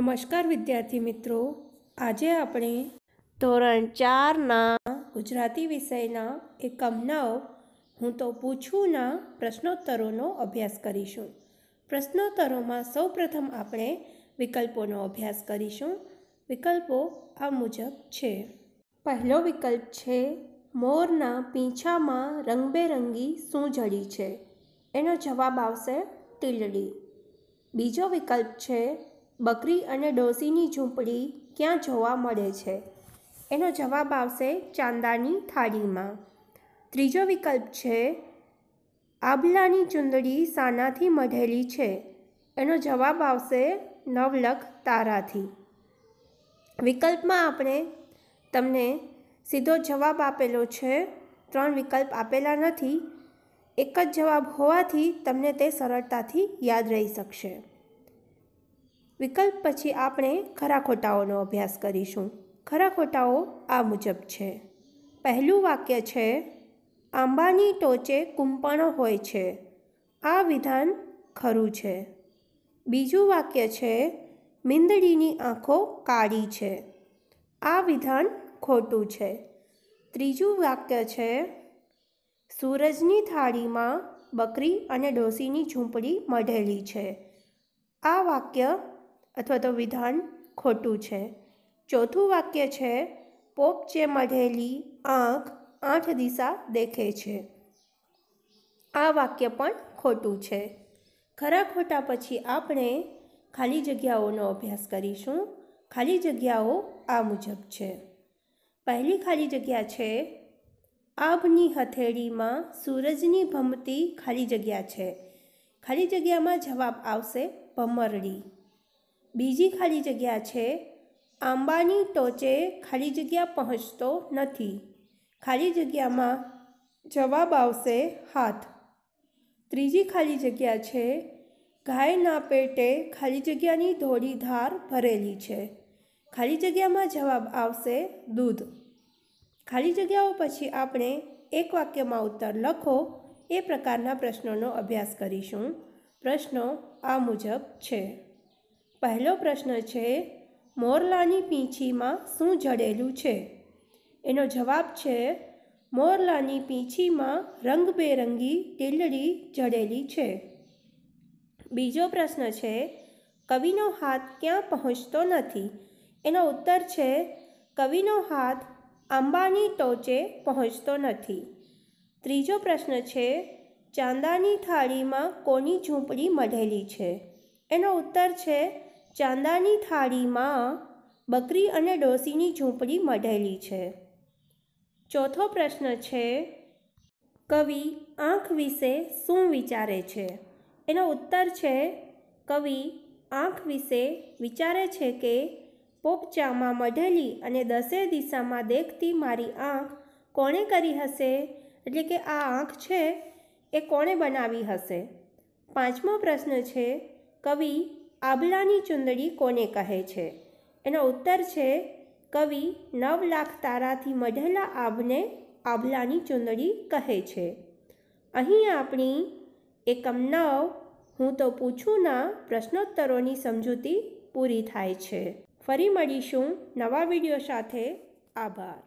નમસ્કાર વિદ્યાર્થી મિત્રો આજે આપણે ધોરણ ચારના ગુજરાતી વિષયના એકમ નવ હું તો પૂછુંના પ્રશ્નોત્તરોનો અભ્યાસ કરીશું પ્રશ્નોત્તરોમાં સૌપ્રથમ આપણે વિકલ્પોનો અભ્યાસ કરીશું વિકલ્પો આ મુજબ છે પહેલો વિકલ્પ છે મોરના પીંછામાં રંગબેરંગી શું સૂંઝડી છે એનો જવાબ આવશે ટીલડી બીજો વિકલ્પ છે બકરી અને ડોસીની ઝૂંપડી ક્યાં જોવા મળે છે એનો જવાબ આવશે ચાંદાની થાળીમાં ત્રીજો વિકલ્પ છે આબલાની ચૂંદડી સાનાથી મઢેલી છે એનો જવાબ આવશે નવલખ તારાથી વિકલ્પમાં આપણે તમને સીધો જવાબ આપેલો છે ત્રણ વિકલ્પ આપેલા નથી એક જ જવાબ હોવાથી તમને તે સરળતાથી યાદ રહી શકશે વિકલ્પ પછી આપણે ખરા ખોટાઓનો અભ્યાસ કરીશું ખરા ખોટાઓ આ મુજબ છે પહેલું વાક્ય છે આંબાની ટોચે કુંપણ હોય છે આ વિધાન ખરું છે બીજું વાક્ય છે મીંદડીની આંખો કાળી છે આ વિધાન ખોટું છે ત્રીજું વાક્ય છે સૂરજની થાળીમાં બકરી અને ડોસીની ઝૂંપડી મઢેલી છે આ વાક્ય અથવા તો વિધાન ખોટું છે ચોથું વાક્ય છે પોપ જે મઢેલી આંખ આઠ દિશા દેખે છે આ વાક્ય પણ ખોટું છે ખરા ખોટા પછી આપણે ખાલી જગ્યાઓનો અભ્યાસ કરીશું ખાલી જગ્યાઓ આ મુજબ છે પહેલી ખાલી જગ્યા છે આભની હથેળીમાં સૂરજની ભમતી ખાલી જગ્યા છે ખાલી જગ્યામાં જવાબ આવશે ભમરડી બીજી ખાલી જગ્યા છે આંબાની ટોચે ખાલી જગ્યા પહોંચતો નથી ખાલી જગ્યામાં જવાબ આવશે હાથ ત્રીજી ખાલી જગ્યા છે ગાયના પેટે ખાલી જગ્યાની ધોળી ધાર ભરેલી છે ખાલી જગ્યામાં જવાબ આવશે દૂધ ખાલી જગ્યાઓ પછી આપણે એક વાક્યમાં ઉત્તર લખો એ પ્રકારના પ્રશ્નોનો અભ્યાસ કરીશું પ્રશ્નો આ મુજબ છે પહેલો પ્રશ્ન છે મોરલાની પીંછીમાં શું જડેલું છે એનો જવાબ છે મોરલાની પીંછીમાં રંગબેરંગી ટીલડી જડેલી છે બીજો પ્રશ્ન છે કવિનો હાથ ક્યાં પહોંચતો નથી એનો ઉત્તર છે કવિનો હાથ આંબાની ટોચે પહોંચતો નથી ત્રીજો પ્રશ્ન છે ચાંદાની થાળીમાં કોની ઝૂંપડી મઢેલી છે એનો ઉત્તર છે ચાંદાની થાળીમાં બકરી અને ડોસીની ઝૂંપડી મઢેલી છે ચોથો પ્રશ્ન છે કવિ આંખ વિશે શું વિચારે છે એનો ઉત્તર છે કવિ આંખ વિશે વિચારે છે કે પોપચામાં મઢેલી અને દસે દિશામાં દેખતી મારી આંખ કોણે કરી હશે એટલે કે આ આંખ છે એ કોણે બનાવી હશે પાંચમો પ્રશ્ન છે કવિ આભલાની ચુંદડી કોને કહે છે એનો ઉત્તર છે કવિ નવ લાખ તારાથી મઢેલા આભને આભલાની ચુંદડી કહે છે અહીં આપણી એકમ નવ હું તો પૂછુંના પ્રશ્નોત્તરોની સમજૂતી પૂરી થાય છે ફરી મળીશું નવા વિડીયો સાથે આભાર